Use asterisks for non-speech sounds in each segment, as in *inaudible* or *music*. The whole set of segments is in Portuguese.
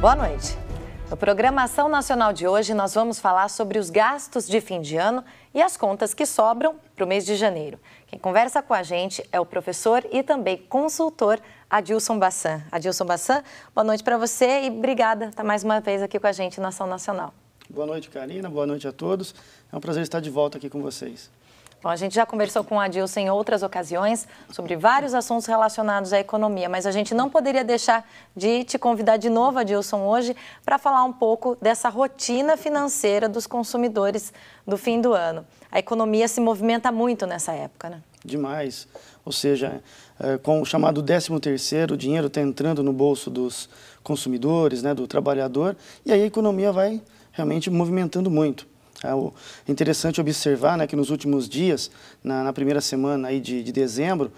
Boa noite. No Programação Nacional de hoje, nós vamos falar sobre os gastos de fim de ano e as contas que sobram para o mês de janeiro. Quem conversa com a gente é o professor e também consultor Adilson Bassan. Adilson Bassan, boa noite para você e obrigada por mais uma vez aqui com a gente na Ação Nacional. Boa noite, Karina. Boa noite a todos. É um prazer estar de volta aqui com vocês. Bom, a gente já conversou com o Adilson em outras ocasiões sobre vários assuntos relacionados à economia, mas a gente não poderia deixar de te convidar de novo, Adilson, hoje para falar um pouco dessa rotina financeira dos consumidores do fim do ano. A economia se movimenta muito nessa época, né? Demais. Ou seja, é, com o chamado 13 terceiro, o dinheiro está entrando no bolso dos consumidores, né, do trabalhador, e aí a economia vai realmente movimentando muito. É interessante observar né, que nos últimos dias, na, na primeira semana aí de, de dezembro,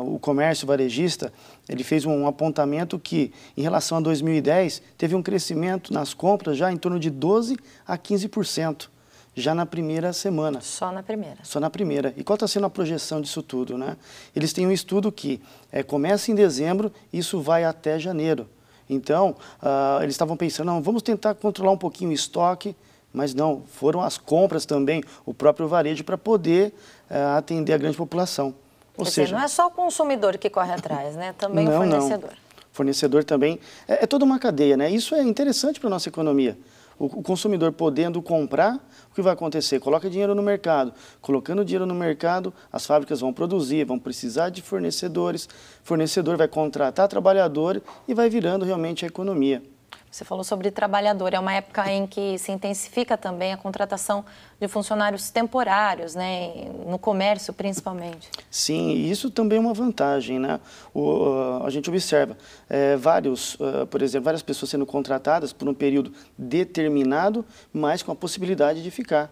uh, o comércio varejista ele fez um apontamento que, em relação a 2010, teve um crescimento nas compras já em torno de 12% a 15% já na primeira semana. Só na primeira. Só na primeira. E qual está sendo a projeção disso tudo? Né? Eles têm um estudo que é, começa em dezembro e isso vai até janeiro. Então, uh, eles estavam pensando, não, vamos tentar controlar um pouquinho o estoque, mas não, foram as compras também, o próprio varejo, para poder eh, atender a grande população. Ou Quer seja, dizer, não é só o consumidor que corre atrás, né? Também não, o fornecedor. Não. Fornecedor também. É, é, toda uma cadeia, né? Isso é interessante para a nossa economia. O, o consumidor podendo comprar, o que vai acontecer? Coloca dinheiro no mercado. Colocando dinheiro no mercado, as fábricas vão produzir, vão precisar de fornecedores. Fornecedor vai contratar trabalhador e vai virando realmente a economia. Você falou sobre trabalhador, é uma época em que se intensifica também a contratação de funcionários temporários, né, no comércio principalmente. Sim, isso também é uma vantagem, né? O, ah, a gente observa é, vários, ah, por exemplo, várias pessoas sendo contratadas por um período determinado, mas com a possibilidade de ficar.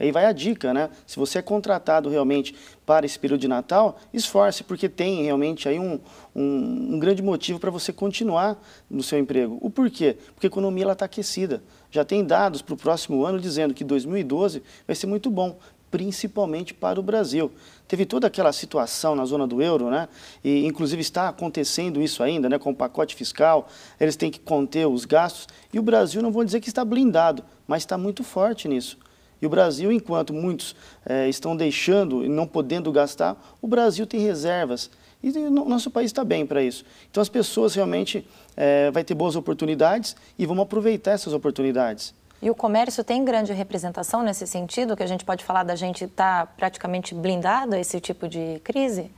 Aí vai a dica, né? Se você é contratado realmente para esse período de Natal, esforce, porque tem realmente aí um, um, um grande motivo para você continuar no seu emprego. O porquê? Porque a economia está aquecida. Já tem dados para o próximo ano dizendo que 2012 vai ser muito bom, principalmente para o Brasil. Teve toda aquela situação na zona do euro, né? E inclusive está acontecendo isso ainda, né? Com o pacote fiscal, eles têm que conter os gastos e o Brasil não vou dizer que está blindado, mas está muito forte nisso. E o Brasil, enquanto muitos é, estão deixando e não podendo gastar, o Brasil tem reservas. E o nosso país está bem para isso. Então as pessoas realmente é, eh, vão ter boas oportunidades e vão aproveitar essas oportunidades. E o comércio tem grande representação nesse sentido, que a gente pode falar da gente estar tá praticamente blindado a esse tipo de crise?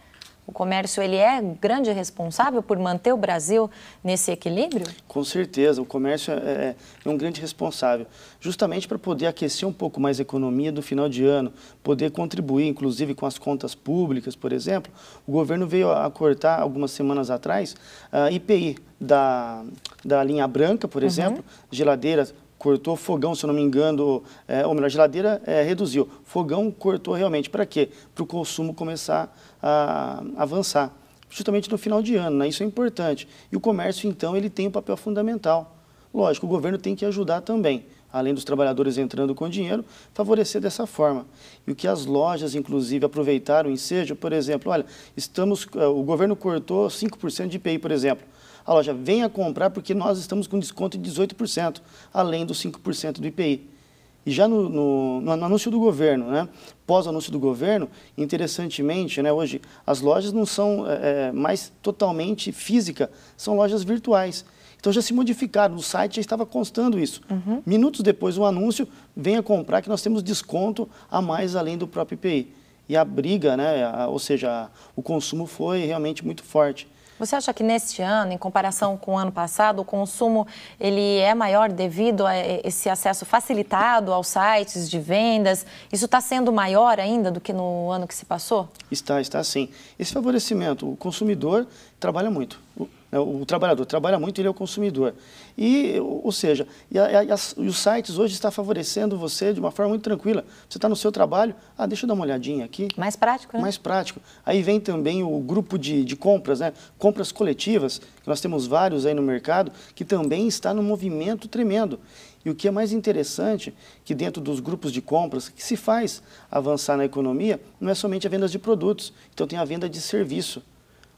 O comércio ele é grande responsável por manter o Brasil nesse equilíbrio? Com certeza, o comércio é, é, é um grande responsável, justamente para poder aquecer um pouco mais a economia do final de ano, poder contribuir, inclusive com as contas públicas, por exemplo. O governo veio a cortar algumas semanas atrás a IPI da, da linha branca, por uhum. exemplo, geladeiras cortou, fogão, se eu não me engano, é, ou melhor, geladeira é, reduziu. Fogão cortou realmente. Para quê? Para o consumo começar a, avançar. Justamente no final de ano, né? isso é importante. E o comércio, então, ele tem um papel fundamental. Lógico, o governo tem que ajudar também, além dos trabalhadores entrando com dinheiro, favorecer dessa forma. E o que as lojas, inclusive, aproveitaram em seja, por exemplo, olha, estamos, é, o governo cortou 5% de IPI, por exemplo a loja venha comprar porque nós estamos com desconto de 18%, além dos 5% do IPI. E já no, no, no, anúncio do governo, né? pós-anúncio do governo, interessantemente, né, hoje as lojas não são é, é, mais totalmente física, são lojas virtuais. Então já se modificaram, no site já estava constando isso. Uhum. Minutos depois do anúncio, venha comprar que nós temos desconto a mais além do próprio IPI. E a briga, né, ou seja, o consumo foi realmente muito forte. Você acha que neste ano, em comparação com o ano passado, o consumo ele é maior devido a esse acesso facilitado aos sites de vendas? Isso está sendo maior ainda do que no ano que se passou? Está, está sim. Esse favorecimento, o consumidor trabalha muito. Né, o trabalhador trabalha muito, ele é o consumidor. E, ou seja, e, a, e, e os sites hoje estão favorecendo você de uma forma muito tranquila. Você está no seu trabalho, ah, deixa eu dar uma olhadinha aqui. Mais prático, né? Mais prático. Aí vem também o grupo de, de compras, né? Compras coletivas, nós temos vários aí no mercado, que também está no movimento tremendo. E o que é mais interessante, que dentro dos grupos de compras, que se faz avançar na economia, não é somente a venda de produtos, então tem a venda de serviço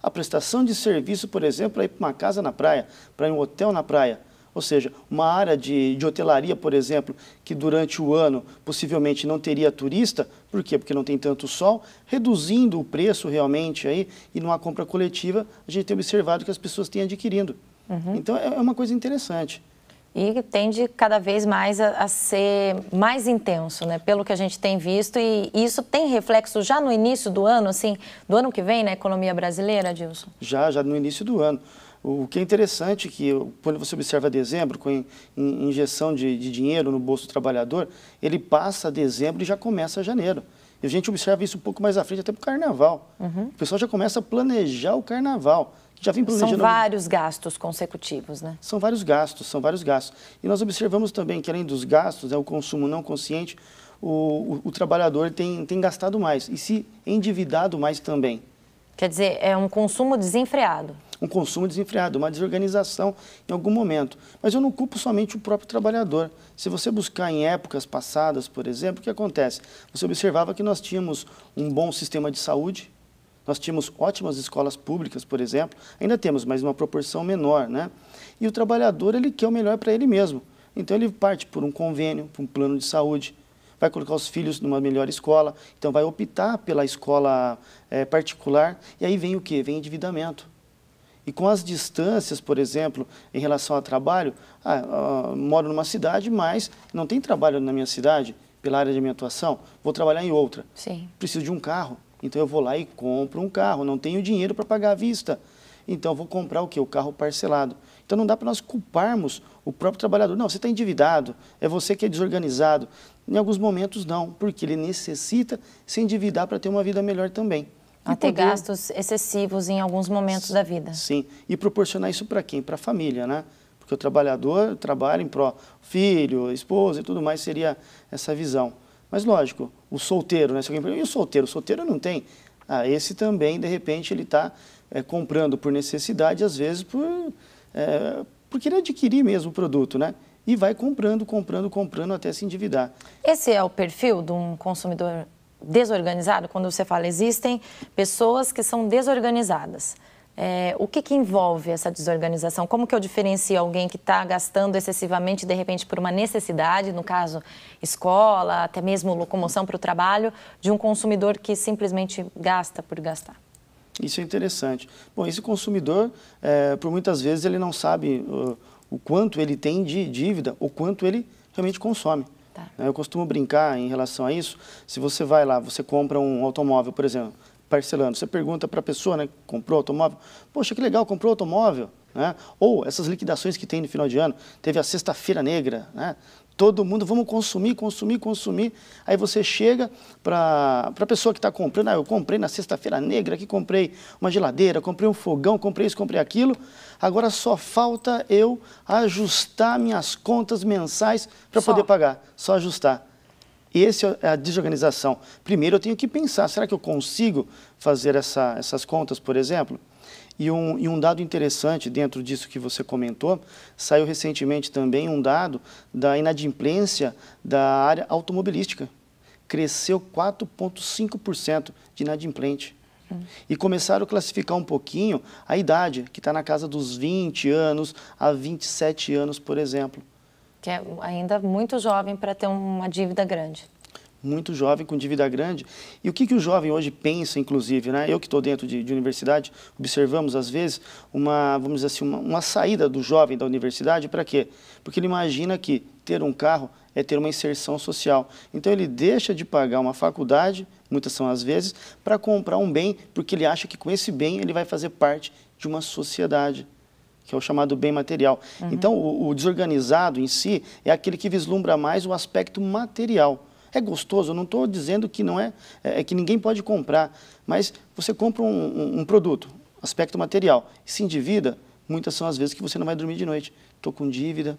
a prestação de serviço, por exemplo, para é ir para uma casa na praia, para ir um hotel na praia. Ou seja, uma área de, de hotelaria, por exemplo, que durante o ano possivelmente não teria turista, por quê? Porque não tem tanto sol, reduzindo o preço realmente aí, e numa compra coletiva, a gente tem observado que as pessoas têm adquirindo. Uhum. Então é, é uma coisa interessante e tende cada vez mais a, a, ser mais intenso, né? Pelo que a gente tem visto e, e isso tem reflexo já no início do ano, assim, do ano que vem na né, economia brasileira, Dilson? Já, já no início do ano. O que é interessante é que quando você observa dezembro, com injeção de, de dinheiro no bolso do trabalhador, ele passa dezembro e já começa janeiro. E a gente observa isso um pouco mais à frente, até para o carnaval. Uhum. O pessoal já começa a planejar o carnaval já vim planejando... São vários gastos consecutivos, né? São vários gastos, são vários gastos. E nós observamos também que, além dos gastos, é o consumo não consciente, o, o, o trabalhador tem, tem gastado mais e se endividado mais também. Quer dizer, é um consumo desenfreado. Um consumo desenfreado, uma desorganização em algum momento. Mas eu não culpo somente o próprio trabalhador. Se você buscar em épocas passadas, por exemplo, o que acontece? Você observava que nós tínhamos um bom sistema de saúde, nós tínhamos ótimas escolas públicas, por exemplo, ainda temos, mas uma proporção menor, né? E o trabalhador, ele quer o melhor para ele mesmo. Então ele parte por um convênio, por um plano de saúde, vai colocar os filhos numa melhor escola, então vai optar pela escola é, particular, e aí vem o quê? Vem endividamento. E com as distâncias, por exemplo, em relação ao trabalho, ah, ah moro numa cidade, mas não tem trabalho na minha cidade, pela área de minha atuação, vou trabalhar em outra. Sim. Preciso de um carro, então eu vou lá e compro um carro, não tenho dinheiro para pagar à vista. Então eu vou comprar o que? O carro parcelado. Então não dá para nós culparmos o próprio trabalhador. Não, você está endividado, é você que é desorganizado. Em alguns momentos não, porque ele necessita se endividar para ter uma vida melhor também. Até poder... gastos excessivos em alguns momentos da vida. Sim, e proporcionar isso para quem? Para a família, né? Porque o trabalhador trabalha em pró filho, esposa e tudo mais, seria essa visão. Mas lógico, o solteiro, né? Se alguém e o solteiro? O solteiro não tem. Ah, esse também, de repente, ele está é, comprando por necessidade, às vezes por, é, por querer adquirir mesmo o produto, né? E vai comprando, comprando, comprando até se endividar. Esse é o perfil de um consumidor desorganizado? Quando você fala, existem pessoas que são desorganizadas. É, o que, que, envolve essa desorganização? Como que eu diferencio alguém que está gastando excessivamente, de repente, por uma necessidade, no caso, escola, até mesmo locomoção para o trabalho, de um consumidor que simplesmente gasta por gastar? Isso é interessante. Bom, esse consumidor, é, por muitas vezes, ele não sabe o, o quanto ele tem de dívida, o quanto ele realmente consome. Tá. Eu costumo brincar em relação a isso. Se você vai lá, você compra um automóvel, por exemplo, parcelando. Você pergunta para a pessoa, né, comprou automóvel, poxa, que legal, comprou automóvel, né? Ou essas liquidações que tem no final de ano, teve a sexta-feira negra, né? Todo mundo, vamos consumir, consumir, consumir. Aí você chega para a pessoa que está comprando, ah, eu comprei na sexta-feira negra, que comprei uma geladeira, comprei um fogão, comprei isso, comprei aquilo. Agora só falta eu ajustar minhas contas mensais para poder pagar. Só ajustar. Essa é, é a desorganização. Primeiro eu tenho que pensar, será que eu consigo fazer essa, essas contas, por exemplo? E um, e um, dado interessante dentro disso que você comentou, saiu recentemente também um dado da inadimplência da área automobilística. Cresceu 4,5% de inadimplente. E começaram a classificar um pouquinho a idade, que está na casa dos 20 anos a 27 anos, por exemplo que é ainda muito jovem para ter uma dívida grande. Muito jovem, com dívida grande. E o que, que o jovem hoje pensa, inclusive, né? Eu que estou dentro de, de, universidade, observamos, às vezes, uma, vamos dizer assim, uma, uma saída do jovem da universidade para quê? Porque ele imagina que ter um carro é ter uma inserção social. Então ele deixa de pagar uma faculdade, muitas são as vezes, para comprar um bem, porque ele acha que com esse bem ele vai fazer parte de uma sociedade que é o chamado bem material. Uhum. Então, o, o, desorganizado em si é aquele que vislumbra mais o aspecto material. É gostoso, eu não estou dizendo que não é, é, é, que ninguém pode comprar, mas você compra um, um, um produto, aspecto material, se endivida, muitas são as vezes que você não vai dormir de noite. Estou com dívida,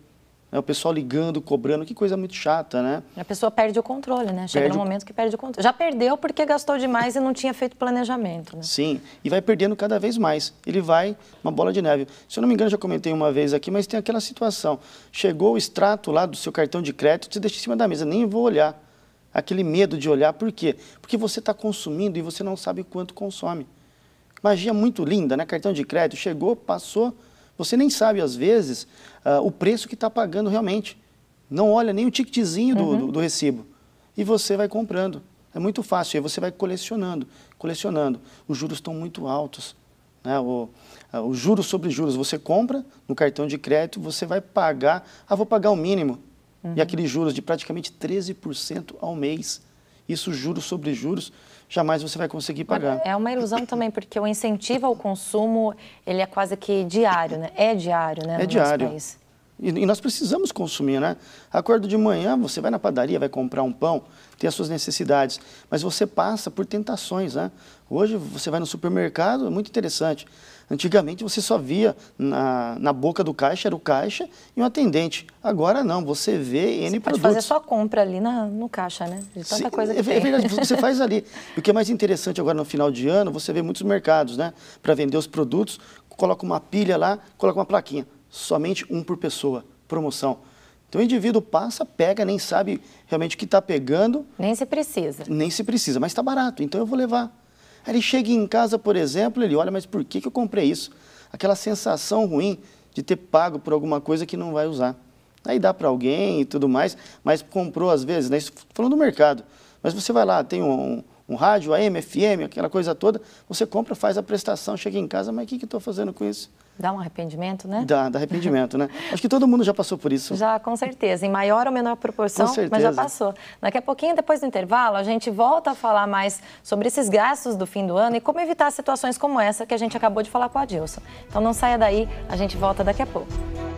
né? O pessoal ligando, cobrando, que coisa muito chata, né? A pessoa perde o controle, né? Chega perde momento que perde o controle. Já perdeu porque gastou demais e não tinha feito planejamento, né? Sim, e vai perdendo cada vez mais. Ele vai, uma bola de neve. Se eu não me engano, já comentei uma vez aqui, mas tem aquela situação. Chegou o extrato lá do seu cartão de crédito, você deixa em cima da mesa, nem vou olhar. Aquele medo de olhar, por quê? Porque você está consumindo e você não sabe quanto consome magia muito linda, né? Cartão de crédito, chegou, passou, você nem sabe, às vezes, uh, o preço que está pagando realmente. Não olha nem o ticketzinho do, uhum. do, do, recibo. E você vai comprando. É muito fácil. E aí você vai colecionando, colecionando. Os juros estão muito altos. Né? O, uh, o juros sobre juros. Você compra no cartão de crédito, você vai pagar. Ah, vou pagar o mínimo. Uhum. E aqueles juros de praticamente 13% ao mês isso juros sobre juros, jamais você vai conseguir pagar. É uma ilusão também, porque o incentivo ao consumo, ele é quase que diário, né? É diário, né? É no diário. Nosso país. E, e nós precisamos consumir, né? Acordo de manhã, você vai na padaria, vai comprar um pão, tem as suas necessidades, mas você passa por tentações, né? Hoje você vai no supermercado, é muito interessante. Antigamente você só via na, na boca do caixa, era o caixa e um atendente. Agora não, você vê N você produtos. pode fazer sua compra ali na, no caixa, né? De tanta Sim, coisa é que é, tem. É verdade, *laughs* você faz ali. o que é mais interessante agora no final de ano, você vê muitos mercados, né? Para vender os produtos, coloca uma pilha lá, coloca uma plaquinha somente um por pessoa, promoção. Então o indivíduo passa, pega, nem sabe realmente o que está pegando. Nem se precisa. Nem se precisa, mas está barato, então eu vou levar. Aí ele chega em casa, por exemplo, ele olha, mas por que, que eu comprei isso? Aquela sensação ruim de ter pago por alguma coisa que não vai usar. Aí dá para alguém e tudo mais, mas comprou às vezes, né? falando do mercado. Mas você vai lá, tem um, um rádio, AM, FM, aquela coisa toda, você compra, faz a prestação, chega em casa, mas o que, que eu estou fazendo com isso? Dá um arrependimento, né? Dá, dá arrependimento, né? *laughs* Acho que todo mundo já passou por isso. Já, com certeza. Em maior ou menor proporção, mas já passou. Daqui a pouquinho, depois do intervalo, a gente volta a falar mais sobre esses gastos do fim do ano e como evitar situações como essa que a gente acabou de falar com a Dilson. Então não saia daí, a gente volta daqui a pouco.